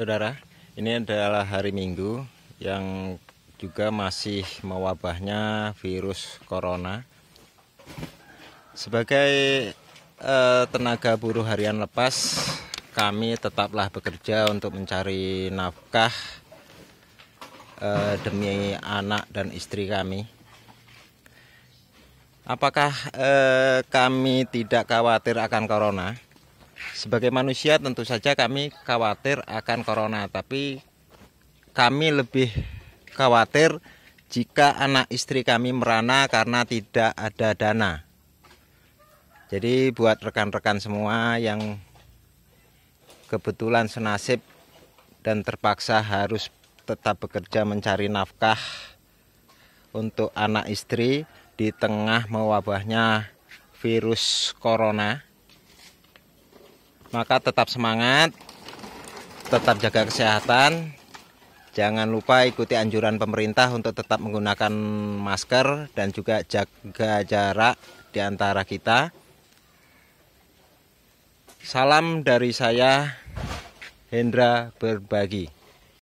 Saudara, ini adalah hari Minggu yang juga masih mewabahnya virus corona. Sebagai eh, tenaga buruh harian lepas, kami tetaplah bekerja untuk mencari nafkah eh, demi anak dan istri kami. Apakah eh, kami tidak khawatir akan corona? sebagai manusia tentu saja kami khawatir akan corona, tapi kami lebih khawatir jika anak istri kami merana karena tidak ada dana. Jadi buat rekan-rekan semua yang kebetulan senasib dan terpaksa harus tetap bekerja mencari nafkah untuk anak istri di tengah mewabahnya virus corona maka tetap semangat tetap jaga kesehatan jangan lupa ikuti anjuran pemerintah untuk tetap menggunakan masker dan juga jaga jarak di antara kita salam dari saya Hendra berbagi